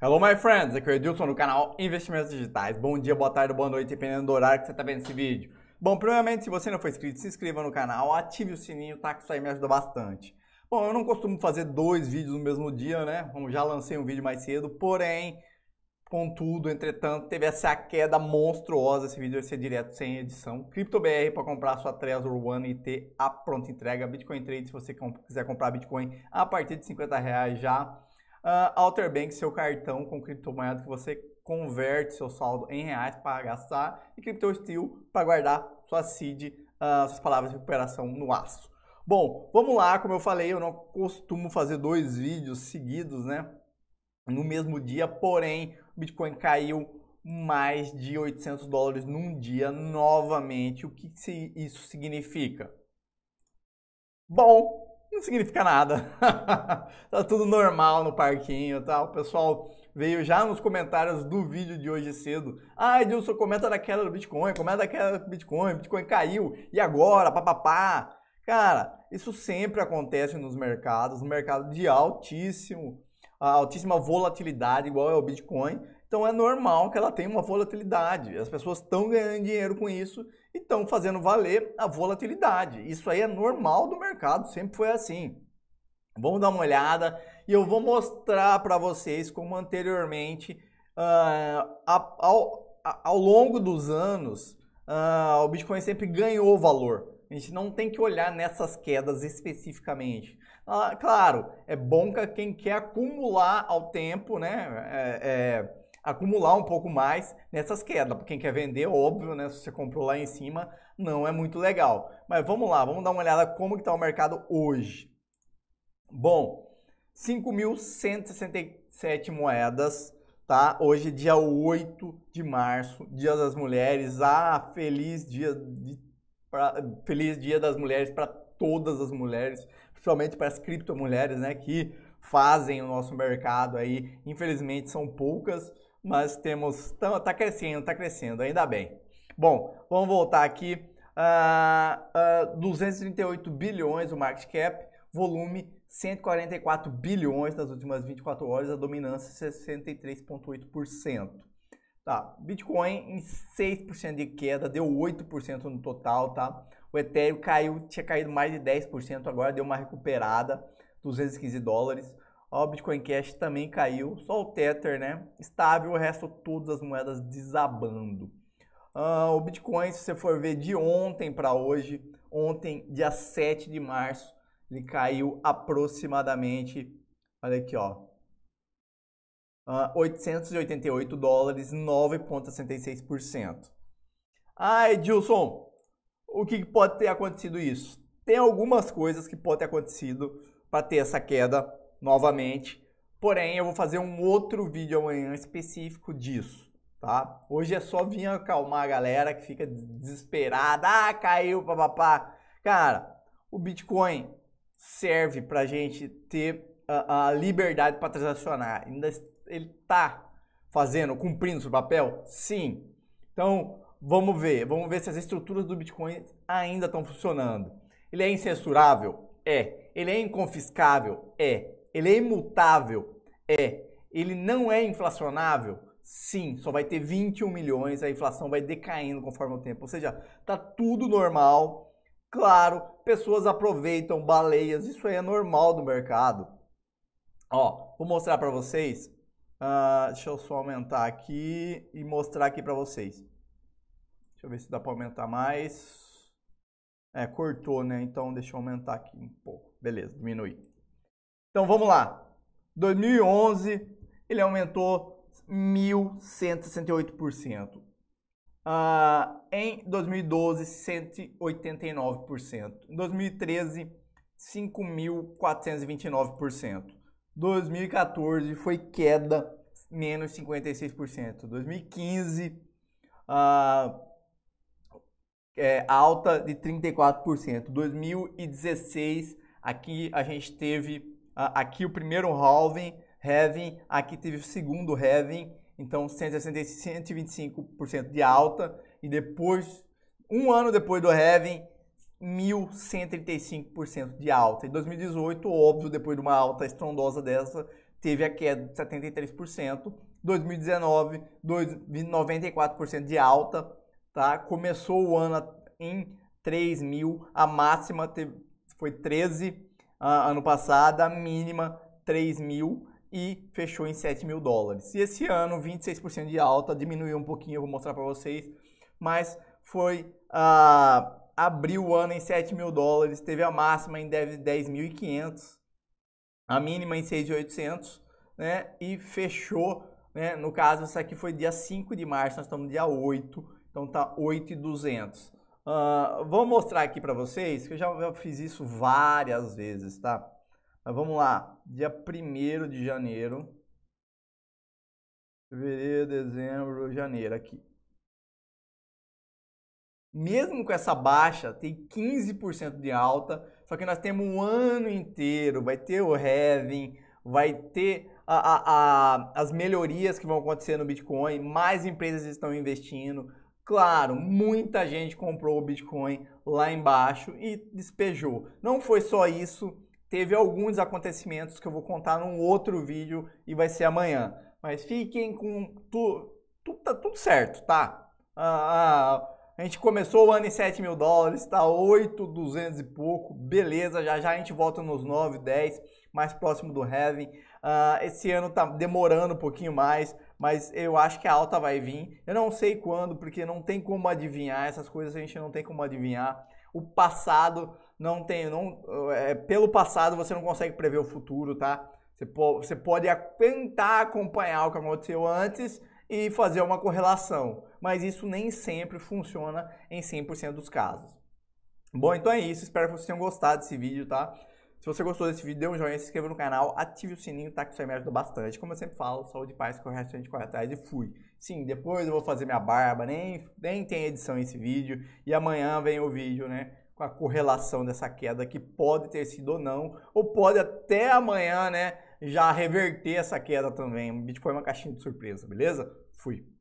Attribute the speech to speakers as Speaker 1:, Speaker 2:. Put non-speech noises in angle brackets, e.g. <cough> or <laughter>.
Speaker 1: Hello, my friends! Aqui é o Edilson do canal Investimentos Digitais. Bom dia, boa tarde, boa noite, dependendo do horário que você está vendo esse vídeo. Bom, primeiramente, se você não for inscrito, se inscreva no canal, ative o sininho, tá? Que isso aí me ajuda bastante. Bom, eu não costumo fazer dois vídeos no mesmo dia, né? Como já lancei um vídeo mais cedo, porém, Contudo, entretanto, teve essa queda monstruosa. Esse vídeo vai ser direto sem edição. CryptoBR para comprar sua Trezor One e ter a pronta entrega. Bitcoin Trade, se você quiser comprar Bitcoin a partir de 50 reais já. Uh, Outer Bank, seu cartão com criptomoeda que você converte seu saldo em reais para gastar e Crypto Steel para guardar sua seed, uh, suas palavras de recuperação no aço. Bom, vamos lá, como eu falei, eu não costumo fazer dois vídeos seguidos, né? No mesmo dia, porém, o Bitcoin caiu mais de 800 dólares num dia novamente. O que isso significa? Bom, não significa nada. <laughs> tá tudo normal no parquinho, tá? O pessoal veio já nos comentários do vídeo de hoje cedo. Ah, Edilson, comenta da queda do Bitcoin, comenta da queda do Bitcoin, Bitcoin caiu, e agora? Papapá. Cara, isso sempre acontece nos mercados, no mercado de altíssimo, altíssima volatilidade, igual é o Bitcoin. Então é normal que ela tenha uma volatilidade. As pessoas estão ganhando dinheiro com isso e estão fazendo valer a volatilidade. Isso aí é normal do mercado, sempre foi assim. Vamos dar uma olhada e eu vou mostrar para vocês como anteriormente, uh, ao, ao, longo dos anos, uh, o Bitcoin sempre ganhou valor. A gente não tem que olhar nessas quedas especificamente. Ah, claro, é bom que quem quer acumular ao tempo, né? É, é, acumular um pouco mais nessas quedas. Para quem quer vender, óbvio, né? Se você comprou lá em cima, não é muito legal. Mas vamos lá, vamos dar uma olhada como está o mercado hoje. Bom, 5.167 moedas, tá? Hoje dia 8 de março, Dia das Mulheres. Ah, feliz dia de, pra, feliz dia das mulheres para todas as mulheres, principalmente para as criptomulheres, né, que fazem o nosso mercado aí. Infelizmente são poucas, mas temos. Está crescendo, está crescendo, ainda bem. Bom, vamos voltar aqui. Uh, uh, 238 bilhões o market cap, volume 144 bilhões nas últimas 24 horas, a dominância 63,8%. Tá, Bitcoin em 6% de queda, deu 8% no total, tá? O Ethereum caiu, tinha caído mais de 10%, agora deu uma recuperada, 215 dólares o Bitcoin Cash também caiu, só o Tether, né? Estável, o resto todas as moedas desabando. Uh, o Bitcoin, se você for ver de ontem para hoje, ontem, dia 7 de março, ele caiu aproximadamente, olha aqui, ó, uh, ah, 888 dólares, 9,66%. Ah, Edilson, o que pode ter acontecido isso? Tem algumas coisas que pode ter acontecido para ter essa queda novamente. Porém, eu vou fazer um outro vídeo amanhã específico disso, tá? Hoje é só vir acalmar a galera que fica desesperada. Ah, caiu, papapá. Cara, o Bitcoin serve pra gente ter a, a liberdade para transacionar. Ainda ele tá fazendo, cumprindo seu papel? Sim. Então, vamos ver. Vamos ver se as estruturas do Bitcoin ainda estão funcionando. Ele é incensurável? É. Ele é inconfiscável? É. Ele é imutável? É. Ele não é inflacionável? Sim, só vai ter 21 milhões, a inflação vai decaindo conforme o tempo. Ou seja, tá tudo normal. Claro, pessoas aproveitam baleias, isso aí é normal do mercado. Ó, vou mostrar para vocês. Uh, deixa eu só aumentar aqui e mostrar aqui para vocês. Deixa eu ver se dá para aumentar mais. É, cortou, né? Então deixa eu aumentar aqui um pouco. Beleza, diminui. Então vamos lá. 2011 ele aumentou 1.168%. Uh, ah, em 2012, 189%. Em 2013, 5.429%. 2014 foi queda, menos 56%. 2015, uh, é, alta de 34%. 2016, aqui a gente teve aqui o primeiro halving, halving, aqui teve o segundo halving, então 125% de alta e depois, um ano depois do halving, 1.135% de alta. Em 2018, óbvio, depois de uma alta estrondosa dessa, teve a queda de 73%. 2019, 94% de alta, tá? Começou o ano em 3 mil, a máxima teve, foi 13 ah, ano passado, a mínima 3 mil e fechou em 7 mil dólares. E esse ano, 26% de alta, diminuiu um pouquinho, eu vou mostrar para vocês, mas foi ah, abriu o ano em 7 mil dólares, teve a máxima em 10.500, a mínima em 6.800, né? E fechou, né? No caso, isso aqui foi dia 5 de março, nós estamos dia 8, então tá 8.200. Uh, vou mostrar aqui para vocês, que eu já, fiz isso várias vezes, tá? Mas vamos lá. Dia 1 de janeiro. Fevereiro, dezembro, janeiro, aqui. Mesmo com essa baixa, tem 15% de alta, só que nós temos um ano inteiro, vai ter o reven, vai ter a, a, a, as melhorias que vão acontecer no Bitcoin, mais empresas estão investindo, Claro, muita gente comprou o Bitcoin lá embaixo e despejou. Não foi só isso, teve alguns acontecimentos que eu vou contar num outro vídeo e vai ser amanhã. Mas fiquem com tudo, tu, tá tudo certo, tá? Ah, ah, a gente começou o ano em 7 mil dólares, tá 8, 200 e pouco, beleza, já já a gente volta nos 9, 10, mais próximo do Heaven. Ah, esse ano tá demorando um pouquinho mais, mas eu acho que a alta vai vir. Eu não sei quando, porque não tem como adivinhar essas coisas, a gente não tem como adivinhar. O passado não tem, não, é, pelo passado você não consegue prever o futuro, tá? Você, po, você pode tentar acompanhar o que aconteceu antes e fazer uma correlação, mas isso nem sempre funciona em 100% dos casos. Bom, então é isso. Espero que vocês tenham gostado desse vídeo, tá? Se você gostou desse vídeo, dê um joinha, se inscreva no canal, ative o sininho, tá? Que isso aí me ajuda bastante. Como eu sempre falo, saúde e paz, que o resto a gente corre atrás e fui. Sim, depois eu vou fazer minha barba, nem, nem tem edição esse vídeo. E amanhã vem o vídeo, né? Com a correlação dessa queda que pode ter sido ou não, ou pode até amanhã, né? Já reverter essa queda também. O Bitcoin é uma caixinha de surpresa, beleza? Fui.